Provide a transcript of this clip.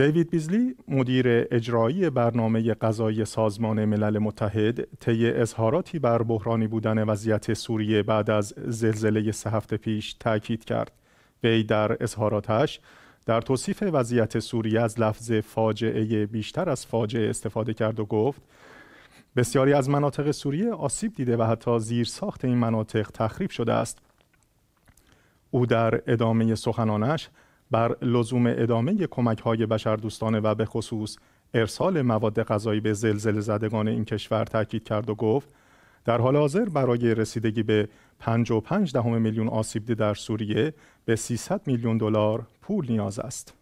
دیوید بیزلی مدیر اجرایی برنامه غذایی سازمان ملل متحد طی اظهاراتی بر بحرانی بودن وضعیت سوریه بعد از زلزله سه هفته پیش تاکید کرد وی در اظهاراتش در توصیف وضعیت سوریه از لفظ فاجعه بیشتر از فاجعه استفاده کرد و گفت بسیاری از مناطق سوریه آسیب دیده و حتی زیر ساخت این مناطق تخریب شده است او در ادامه سخنانش بر لزوم ادامه کمک های دوستانه و به خصوص ارسال مواد غذایی به زلزل زدگان این کشور تاکید کرد و گفت در حال حاضر برای رسیدگی به 55 دهم میلیون آسیب در سوریه به 300 میلیون دلار پول نیاز است.